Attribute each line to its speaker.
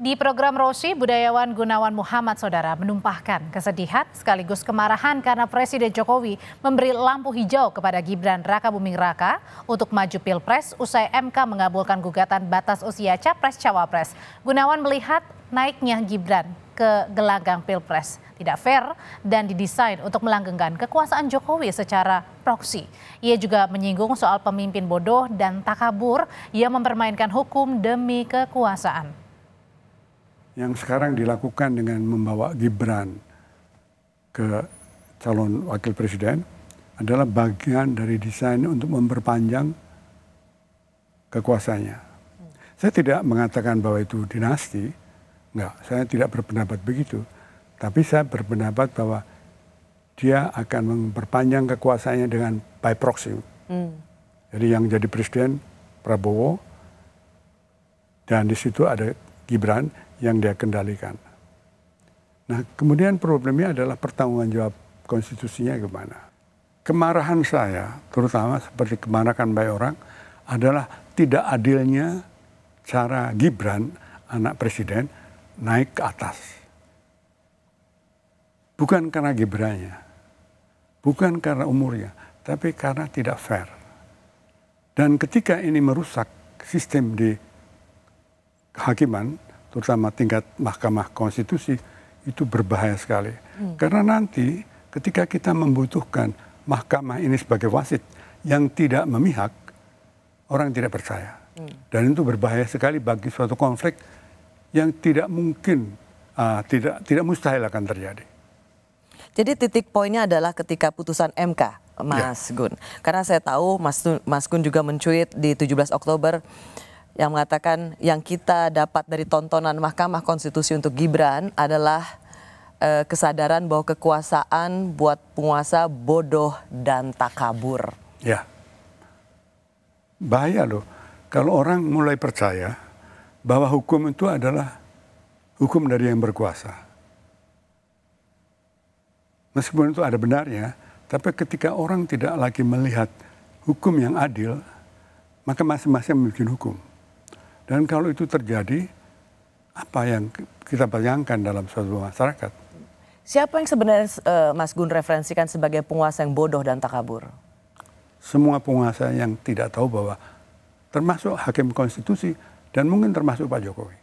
Speaker 1: Di program Rosi, budayawan Gunawan Muhammad Saudara menumpahkan kesedihan sekaligus kemarahan karena Presiden Jokowi memberi lampu hijau kepada Gibran Raka Buming Raka untuk maju Pilpres usai MK mengabulkan gugatan batas usia Capres-Cawapres. Gunawan melihat naiknya Gibran ke gelanggang Pilpres tidak fair dan didesain untuk melanggengkan kekuasaan Jokowi secara proksi. Ia juga menyinggung soal pemimpin bodoh dan takabur yang mempermainkan hukum demi kekuasaan
Speaker 2: yang sekarang dilakukan dengan membawa Gibran ke calon wakil presiden adalah bagian dari desain untuk memperpanjang kekuasaannya. Saya tidak mengatakan bahwa itu dinasti, enggak, saya tidak berpendapat begitu. Tapi saya berpendapat bahwa dia akan memperpanjang kekuasaannya dengan by proxy. Hmm. Jadi yang jadi presiden Prabowo dan di situ ada Gibran yang dia kendalikan. Nah, kemudian problemnya adalah pertanggungan jawab konstitusinya gimana. Kemarahan saya, terutama seperti kemarahan banyak orang, adalah tidak adilnya cara Gibran, anak presiden, naik ke atas. Bukan karena Gibrannya, bukan karena umurnya, tapi karena tidak fair. Dan ketika ini merusak sistem di kehakiman, terutama tingkat Mahkamah Konstitusi, itu berbahaya sekali. Hmm. Karena nanti ketika kita membutuhkan mahkamah ini sebagai wasit yang tidak memihak, orang tidak percaya. Hmm. Dan itu berbahaya sekali bagi suatu konflik yang tidak mungkin, uh, tidak tidak mustahil akan terjadi. Jadi
Speaker 3: titik poinnya adalah ketika putusan MK, ya. Mas ya. Gun. Karena saya tahu Mas Mas Gun juga mencuit di 17 Oktober yang mengatakan yang kita dapat dari tontonan Mahkamah Konstitusi untuk Gibran adalah eh, kesadaran bahwa kekuasaan buat penguasa bodoh dan takabur.
Speaker 2: Ya, bahaya loh. Kalau orang mulai percaya bahwa hukum itu adalah hukum dari yang berkuasa. Meskipun itu ada benarnya, tapi ketika orang tidak lagi melihat hukum yang adil, maka masing-masing membuat hukum. Dan kalau itu terjadi, apa yang kita bayangkan dalam suatu masyarakat?
Speaker 3: Siapa yang sebenarnya uh, Mas Gun referensikan sebagai penguasa yang bodoh dan takabur?
Speaker 2: Semua penguasa yang tidak tahu bahwa termasuk hakim konstitusi dan mungkin termasuk Pak Jokowi.